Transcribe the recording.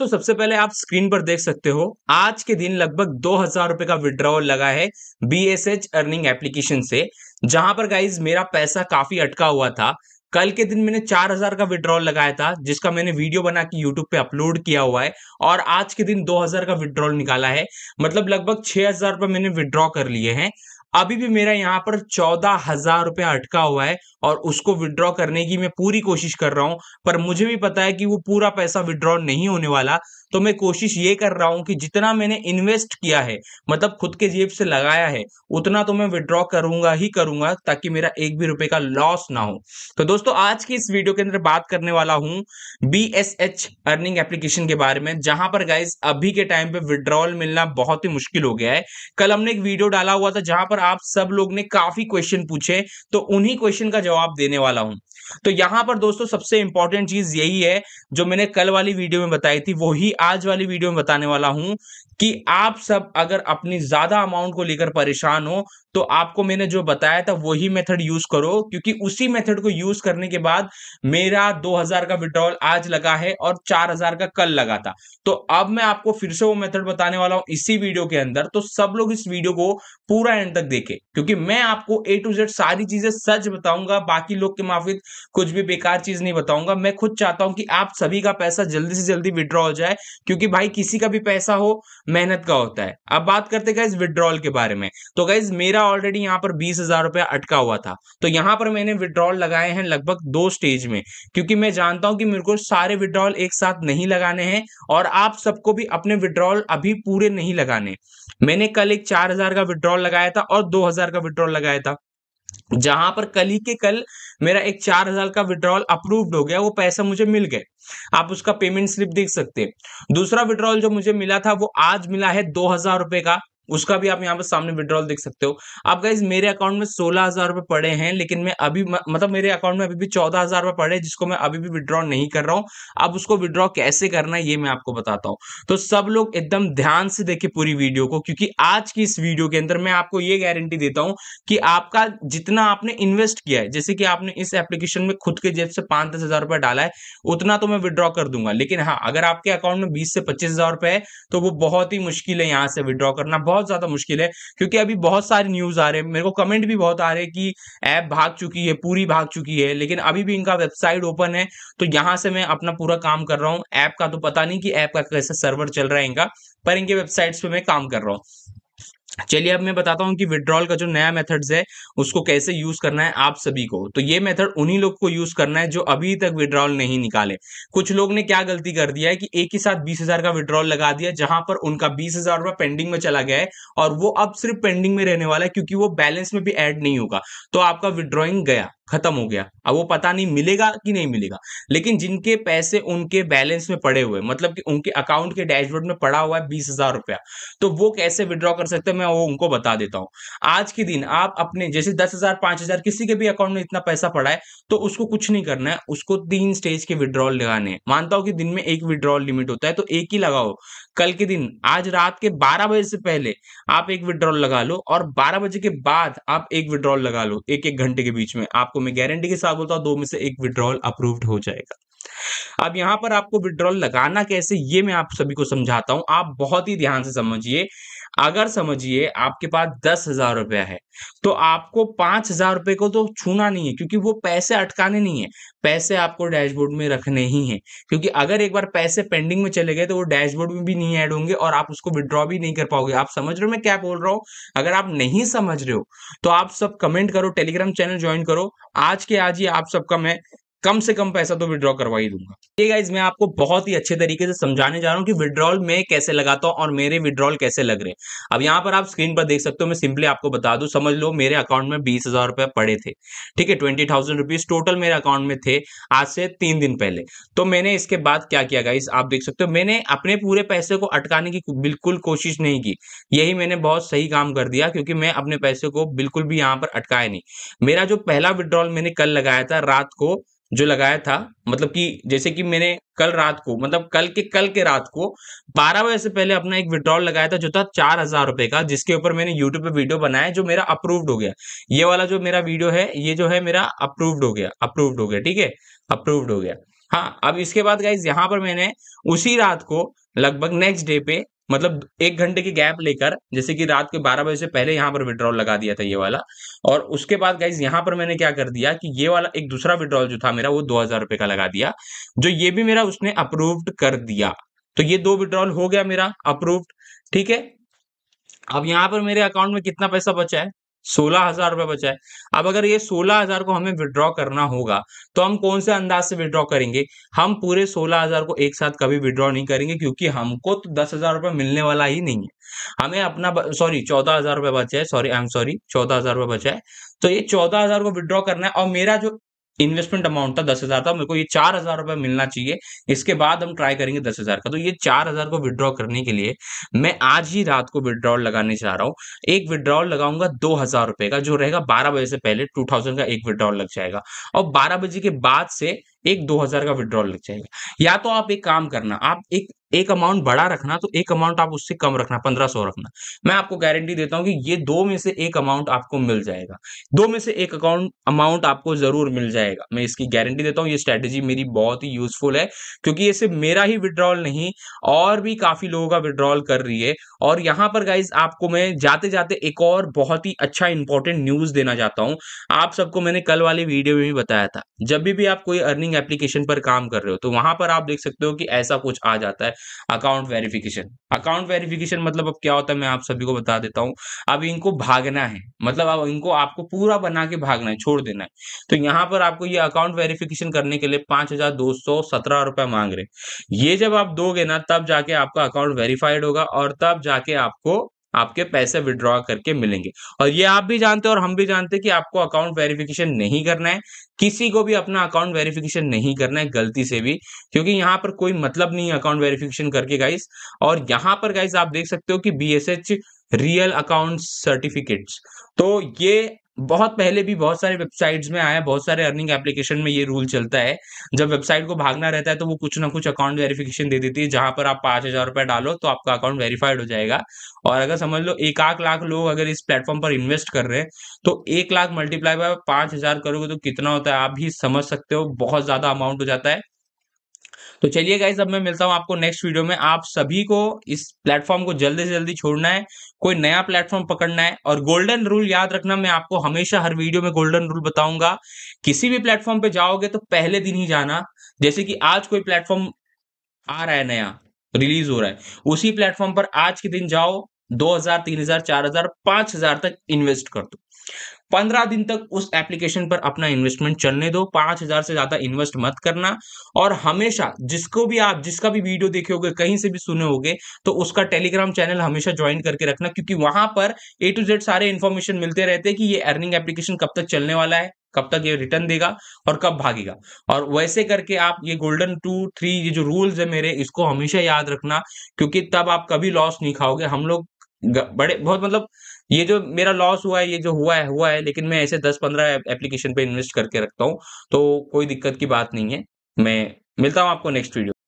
दोस्तों सबसे पहले आप स्क्रीन पर देख सकते हो आज के दिन लगभग दो हजार रुपए का विड्रॉवल लगा है B S H earning application से जहां पर गाइज मेरा पैसा काफी अटका हुआ था कल के दिन मैंने चार हजार का विड्रॉवल लगाया था जिसका मैंने वीडियो बना के यूट्यूब पे अपलोड किया हुआ है और आज के दिन दो हजार का विड्रॉवल निकाला है मतलब लगभग छह हजार रुपए मैंने विड्रॉ कर लिए हैं अभी भी मेरा यहाँ पर चौदह हजार रुपया अटका हुआ है और उसको विड्रॉ करने की मैं पूरी कोशिश कर रहा हूं पर मुझे भी पता है कि वो पूरा पैसा विड्रॉ नहीं होने वाला तो मैं कोशिश ये कर रहा हूं कि जितना मैंने इन्वेस्ट किया है मतलब खुद के जेब से लगाया है उतना तो मैं विड्रॉ करूंगा ही करूंगा ताकि मेरा एक भी रुपए का लॉस ना हो तो दोस्तों आज की इस वीडियो के अंदर बात करने वाला हूँ B S H earning application के बारे में जहां पर गाइज अभी के टाइम पे विड्रॉल मिलना बहुत ही मुश्किल हो गया है कल हमने एक वीडियो डाला हुआ था जहां पर आप सब लोग ने काफी क्वेश्चन पूछे तो उन्हीं क्वेश्चन का जवाब देने वाला हूँ तो यहां पर दोस्तों सबसे इंपॉर्टेंट चीज यही है जो मैंने कल वाली वीडियो में बताई थी वही आज वाली वीडियो में बताने वाला हूं कि आप सब अगर अपनी ज्यादा अमाउंट को लेकर परेशान हो तो आपको मैंने जो बताया था वही मेथड यूज करो क्योंकि उसी मेथड को यूज करने के बाद मेरा 2000 का विड्रॉल आज लगा है और 4000 का कल लगा था तो अब मैं आपको फिर से वो मेथड बताने वाला हूं इसी वीडियो के अंदर तो सब लोग इस वीडियो को पूरा एंड तक देखें क्योंकि मैं आपको ए टू जेड सारी चीजें सच बताऊंगा बाकी लोग के माफिक कुछ भी बेकार चीज नहीं बताऊंगा मैं खुद चाहता हूं कि आप सभी का पैसा जल्दी से जल्दी विड्रॉ हो जाए क्योंकि भाई किसी का भी पैसा हो मेहनत का होता है अब बात करते गाइज विड्रॉल के बारे में तो गाइज मेरा ऑलरेडी यहाँ पर बीस हजार रुपया अटका हुआ था तो यहाँ पर मैंने विड्रॉल लगाए हैं लगभग दो स्टेज में क्योंकि मैं जानता हूं कि मेरे को सारे विड्रॉल एक साथ नहीं लगाने हैं और आप सबको भी अपने विड्रॉल अभी पूरे नहीं लगाने मैंने कल एक चार हजार का विड्रॉल लगाया था और दो हजार का विड्रॉल लगाया था जहां पर कल ही के कल मेरा एक चार हजार का विड्रॉल अप्रूव्ड हो गया वो पैसा मुझे मिल गए आप उसका पेमेंट स्लिप देख सकते हैं दूसरा विड्रॉल जो मुझे मिला था वो आज मिला है दो हजार रुपए का उसका भी आप यहाँ पर सामने विड्रॉल देख सकते हो आप गाइज मेरे अकाउंट में सोलह हजार रुपए पड़े हैं लेकिन मैं अभी मतलब मेरे अकाउंट में अभी भी चौदह हजार रुपए पड़े जिसको मैं अभी भी विड्रॉ नहीं कर रहा हूँ अब उसको विड्रॉ कैसे करना है ये मैं आपको बताता हूँ तो सब लोग एकदम ध्यान से देखे पूरी वीडियो को क्योंकि आज की इस वीडियो के अंदर मैं आपको ये गारंटी देता हूँ कि आपका जितना आपने इन्वेस्ट किया है जैसे कि आपने इस एप्लीकेशन में खुद के जेब से पांच दस हजार रुपये डाला है उतना तो मैं विड्रॉ कर दूंगा लेकिन हाँ अगर आपके अकाउंट में बीस से पच्चीस हजार रुपए है तो वो बहुत ही मुश्किल है यहाँ से विड्रॉ करना बहुत ज़्यादा मुश्किल है क्योंकि अभी बहुत सारे न्यूज़ आ रहे हैं मेरे को कमेंट भी बहुत आ रहे हैं कि ऐप भाग चुकी है पूरी भाग चुकी है लेकिन अभी भी इनका वेबसाइट ओपन है तो यहां से मैं अपना पूरा काम कर रहा हूँ ऐप का तो पता नहीं कि ऐप का कैसे सर्वर चल रहा है इनका पर इनके वेबसाइट्स पे मैं काम कर रहा हूँ चलिए अब मैं बताता हूँ कि विड्रॉल का जो नया मेथड्स है उसको कैसे यूज करना है आप सभी को तो ये मेथड उन्हीं लोग को यूज करना है जो अभी तक विड्रॉल नहीं निकाले कुछ लोग ने क्या गलती कर दिया है कि एक ही साथ बीस हजार का विड्रॉल लगा दिया जहां पर उनका बीस हजार रुपया पेंडिंग में चला गया है और वो अब सिर्फ पेंडिंग में रहने वाला है क्योंकि वो बैलेंस में भी एड नहीं होगा तो आपका विड्रॉइंग गया खत्म हो गया अब वो पता नहीं मिलेगा कि नहीं मिलेगा लेकिन जिनके पैसे उनके बैलेंस में पड़े हुए मतलब कि उनके अकाउंट के डैशबोर्ड में पड़ा हुआ है बीस हजार रुपया तो वो कैसे विड्रॉ कर सकते हैं मैं वो उनको बता देता हूँ आज के दिन आप अपने जैसे दस हजार पांच हजार किसी के भी अकाउंट में इतना पैसा पड़ा है तो उसको कुछ नहीं करना है उसको तीन स्टेज के विड्रॉल लगाने हैं मानता हूँ कि दिन में एक विड्रॉल लिमिट होता है तो एक ही लगाओ कल के दिन आज रात के बारह बजे से पहले आप एक विड्रॉल लगा लो और बारह बजे के बाद आप एक विड्रॉल लगा लो एक एक घंटे के बीच में आपको मैं गारंटी के साथ बोलता हूँ दो में से एक विड्रॉल अप्रूव्ड हो जाएगा अब यहां पर आपको विड्रॉल लगाना कैसे ये मैं आप सभी को समझाता हूं आप बहुत ही ध्यान से समझिए अगर समझिए आपके पास दस हजार रुपया है तो आपको पांच हजार रुपए को तो छूना नहीं है क्योंकि वो पैसे अटकाने नहीं है पैसे आपको डैशबोर्ड में रखने ही हैं क्योंकि अगर एक बार पैसे पेंडिंग में चले गए तो वो डैशबोर्ड में भी नहीं ऐड होंगे और आप उसको विड्रॉ भी नहीं कर पाओगे आप समझ रहे हो मैं क्या बोल रहा हूँ अगर आप नहीं समझ रहे हो तो आप सब कमेंट करो टेलीग्राम चैनल ज्वाइन करो आज के आज ही आप सबका मैं कम से कम पैसा तो विड्रॉ करवा ही दूंगा ये गाइज मैं आपको बहुत ही अच्छे तरीके से समझाने जा रहा हूँ कि विड्रॉल मैं कैसे लगाता हूँ और मेरे विड्रॉल कैसे लग रहे हैं अब यहाँ पर आप स्क्रीन पर देख सकते हो मैं सिंपली आपको बता दू समझ लो मेरे अकाउंट में बीस हजार रुपए पड़े थे ठीक है ट्वेंटी थाउजेंड रुपीज टोटल मेरे अकाउंट में थे आज से तीन दिन पहले तो मैंने इसके बाद क्या किया गाइज आप देख सकते हो मैंने अपने पूरे पैसे को अटकाने की बिल्कुल कोशिश नहीं की यही मैंने बहुत सही काम कर दिया क्योंकि मैं अपने पैसे को बिल्कुल भी यहाँ पर अटकाया नहीं मेरा जो पहला विड्रॉल मैंने कल लगाया था रात को जो लगाया था मतलब कि जैसे कि मैंने कल रात को मतलब कल के कल के रात को 12 बजे से पहले अपना एक विड्रॉल लगाया था जो था चार हजार रुपए का जिसके ऊपर मैंने यूट्यूब पे वीडियो बनाया जो मेरा अप्रूव्ड हो गया ये वाला जो मेरा वीडियो है ये जो है मेरा अप्रूव्ड हो गया अप्रूव्ड हो गया ठीक है अप्रूव्ड हो गया हाँ अब इसके बाद गाइज यहां पर मैंने उसी रात को लगभग नेक्स्ट डे पे मतलब एक घंटे की गैप लेकर जैसे कि रात के बारह बजे से पहले यहाँ पर विड्रॉल लगा दिया था ये वाला और उसके बाद गाइज यहाँ पर मैंने क्या कर दिया कि ये वाला एक दूसरा विड्रॉल जो था मेरा वो दो हजार रुपए का लगा दिया जो ये भी मेरा उसने अप्रूव्ड कर दिया तो ये दो विड्रॉल हो गया मेरा अप्रूव्ड ठीक है अब यहाँ पर मेरे अकाउंट में कितना पैसा बचा है सोलह हजार रुपए बचा है अब अगर ये सोलह हजार को हमें विड्रॉ करना होगा तो हम कौन से अंदाज से विड्रॉ करेंगे हम पूरे सोलह हजार को एक साथ कभी विड्रॉ नहीं करेंगे क्योंकि हमको तो दस हजार रुपये मिलने वाला ही नहीं है हमें अपना सॉरी चौदह हजार रुपये बचा है सॉरी आई एम सॉरी चौदह हजार रुपये बचा है तो ये चौदह हजार को विड्रॉ करना है और मेरा जो इन्वेस्टमेंट अमाउंट था दस हजार था मेरे को ये चार हजार रुपए मिलना चाहिए इसके बाद हम ट्राई करेंगे दस हजार का तो ये चार हजार को विड्रॉ करने के लिए मैं आज ही रात को विड्रॉल लगाने जा रहा हूँ एक विड्रॉल लगाऊंगा दो हजार रुपए का जो रहेगा बारह बजे से पहले टू थाउजेंड का एक विड्रॉल लग जाएगा और बारह बजे के बाद से एक दो हजार का विड्रॉल लग जाएगा या तो आप एक काम करना आप एक एक अमाउंट बड़ा रखना तो एक अमाउंट आप उससे कम रखना पंद्रह सौ रखना मैं आपको गारंटी देता हूं कि ये दो में से एक अमाउंट आपको मिल जाएगा दो में से एक अकाउंट अमाउंट आपको जरूर मिल जाएगा मैं इसकी गारंटी देता हूं ये स्ट्रैटेजी मेरी बहुत ही यूजफुल है क्योंकि ये सिर्फ मेरा ही विड्रॉल नहीं और भी काफी लोगों का विड्रॉल कर रही है और यहां पर गाइज आपको मैं जाते जाते एक और बहुत ही अच्छा इंपॉर्टेंट न्यूज देना चाहता हूँ आप सबको मैंने कल वाले वीडियो में भी बताया था जब भी आप कोई अर्निंग एप्लीकेशन पर काम कर रहे हो तो वहां पर आप देख सकते हो कि ऐसा कुछ आ जाता है अकाउंट वेरिफिकेशन अकाउंट वेरिफिकेशन मतलब अब क्या होता है मैं आप सभी को बता देता हूँ अब इनको भागना है मतलब अब इनको आपको पूरा बना के भागना है छोड़ देना है तो यहाँ पर आपको ये अकाउंट वेरिफिकेशन करने के लिए पांच हजार दो सौ सत्रह रुपए मांग रहे ये जब आप दोगे ना तब जाके आपका अकाउंट वेरीफाइड होगा और तब जाके आपको आपके पैसे विड्रॉ करके मिलेंगे और ये आप भी जानते हो और हम भी जानते हैं कि आपको अकाउंट वेरिफिकेशन नहीं करना है किसी को भी अपना अकाउंट वेरिफिकेशन नहीं करना है गलती से भी क्योंकि यहाँ पर कोई मतलब नहीं है अकाउंट वेरिफिकेशन करके गाइस और यहाँ पर गाइस आप देख सकते हो कि बी रियल अकाउंट सर्टिफिकेट्स तो ये बहुत पहले भी बहुत सारे वेबसाइट्स में आया बहुत सारे अर्निंग एप्लीकेशन में ये रूल चलता है जब वेबसाइट को भागना रहता है तो वो कुछ ना कुछ अकाउंट वेरिफिकेशन दे देती है जहां पर आप पांच हजार रुपया डालो तो आपका अकाउंट वेरीफाइड हो जाएगा और अगर समझ लो एक आख लाख लोग अगर इस प्लेटफॉर्म पर इन्वेस्ट कर रहे हैं तो एक लाख मल्टीप्लाई बाय पांच हजार करोगे तो कितना होता है आप भी समझ सकते हो बहुत ज्यादा अमाउंट हो जाता है तो चलिए गाइज अब मैं मिलता हूँ आपको नेक्स्ट वीडियो में आप सभी को इस प्लेटफॉर्म को जल्दी से जल्दी छोड़ना है कोई नया प्लेटफॉर्म पकड़ना है और गोल्डन रूल याद रखना मैं आपको हमेशा हर वीडियो में गोल्डन रूल बताऊंगा किसी भी प्लेटफॉर्म पे जाओगे तो पहले दिन ही जाना जैसे कि आज कोई प्लेटफॉर्म आ रहा है नया रिलीज हो रहा है उसी प्लेटफॉर्म पर आज के दिन जाओ दो हजार हजार तीन चार हजार पांच हजार तक इन्वेस्ट कर दो पंद्रह दिन तक उस एप्लीकेशन पर अपना इन्वेस्टमेंट चलने दो पांच हजार से ज्यादा इन्वेस्ट मत करना और हमेशा जिसको भी आप जिसका भी वीडियो देखे होगे कहीं से भी सुने होगे तो उसका टेलीग्राम चैनल हमेशा ज्वाइन करके रखना क्योंकि वहां पर ए टू जेड सारे इन्फॉर्मेशन मिलते रहते हैं कि ये अर्निंग एप्लीकेशन कब तक चलने वाला है कब तक ये रिटर्न देगा और कब भागेगा और वैसे करके आप ये गोल्डन टू थ्री ये जो रूल्स है मेरे इसको हमेशा याद रखना क्योंकि तब आप कभी लॉस नहीं खाओगे हम लोग बड़े बहुत मतलब ये जो मेरा लॉस हुआ है ये जो हुआ है हुआ है लेकिन मैं ऐसे दस पंद्रह एप्लीकेशन पे इन्वेस्ट करके रखता हूँ तो कोई दिक्कत की बात नहीं है मैं मिलता हूँ आपको नेक्स्ट वीडियो